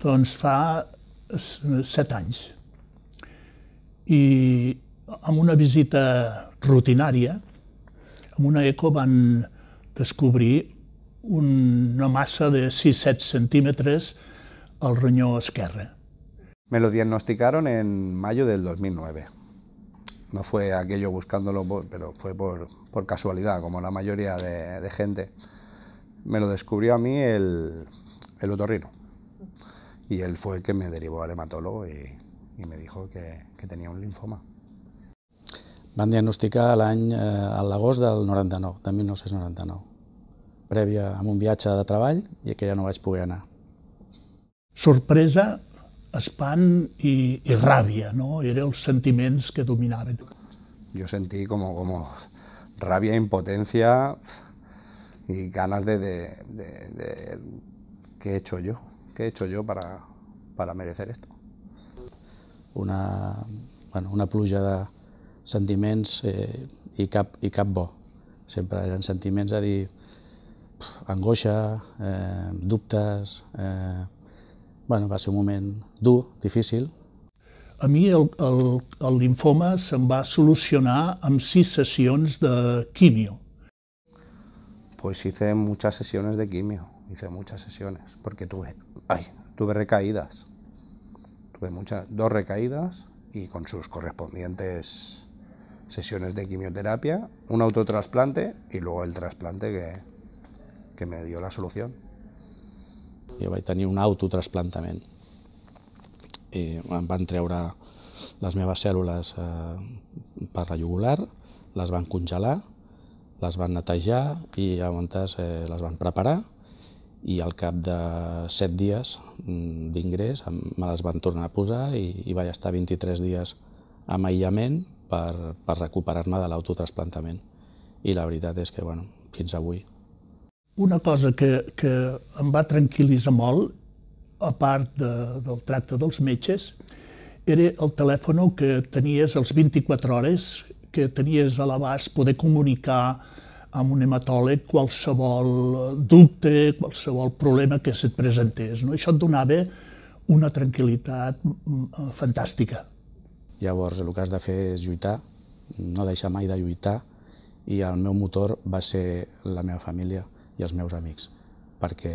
Doncs fa eh, set anys. I amb una visita rutinària, amb una eco van descobrir una massa de 6-7 centímetres al ronyó esquerre. Me lo diagnosticaron en mayo del 2009. No fue aquello buscándolo, pero fue por, por casualidad, como la mayoría de, de, gente. Me lo descubrió a mí el, el otorrino. Y él fue el que me derivó al hematólogo y, me dijo que, tenía un linfoma. Van diagnosticar l'any eh, al l'agost del 99, de 1999, Previa a un viaje de treball y que ya no vaig poder anar. Sorpresa, espant y rabia, no? Eran los sentiments que dominaban. Yo sentí como, rabia, impotencia y ganas de, de qué he hecho yo. que he hecho yo para, para merecer esto. Una, bueno, una pluja de sentiments eh, i, cap, i cap bo. Sempre eren sentiments a dir pff, angoixa, eh, dubtes... Eh, bueno, va ser un moment dur, difícil. A mi el, el, el linfoma se'm va solucionar amb sis sessions de quimio. Pues hice muchas sesiones de quimio. hice muchas sesiones, porque tuve, ay, tuve recaídas. Tuve muchas, dos recaídas y con sus correspondientes sesiones de quimioterapia, un autotrasplante y luego el trasplante que, que me dio la solución. va a tener un autotrasplantament. Eh, em van treure ahora las nuevas eh, para la yugular, las van congelar, las van netejar y a eh, las van preparar i al cap de set dies mm, d'ingrés me les van tornar a posar i, i vaig estar 23 dies amb aïllament per, per recuperar-me de l'autotransplantament. I la veritat és que, bueno, fins avui. Una cosa que, que em va tranquil·litzar molt, a part de, del tracte dels metges, era el telèfon que tenies els 24 hores, que tenies a l'abast poder comunicar amb un hematòleg qualsevol dubte, qualsevol problema que se't presentés. No? Això et donava una tranquil·litat mm, eh, fantàstica. Llavors el que has de fer és lluitar, no deixar mai de lluitar, i el meu motor va ser la meva família i els meus amics, perquè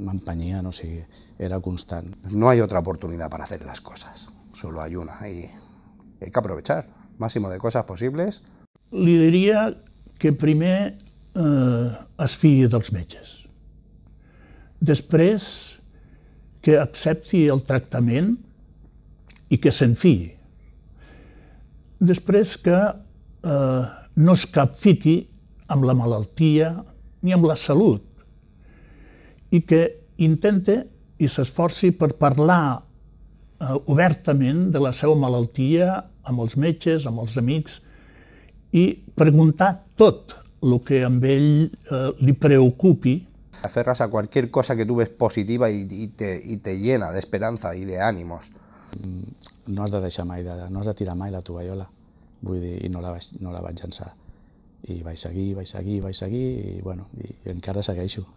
m'empenyia, o sigui, era constant. No hay otra oportunidad para hacer las cosas, solo hay una, y hay que aprovechar máximo de cosas posibles. Li diria que primer eh, es fiï dels metges, després que accepti el tractament i que se'n fiï, després que eh, no es capfiqui amb la malaltia ni amb la salut i que intente i s'esforci per parlar eh, obertament de la seva malaltia amb els metges, amb els amics i preguntar tot el que amb ell eh, li preocupi. Aferras a cualquier cosa que tú ves positiva y, y, te, y te llena de esperanza y de ánimos. Mm, no has de deixar mai, de, no has de tirar mai la tovallola. Vull dir, i no la vaig, no la vaig llançar. I vaig seguir, vaig seguir, vaig seguir, i, bueno, i encara segueixo.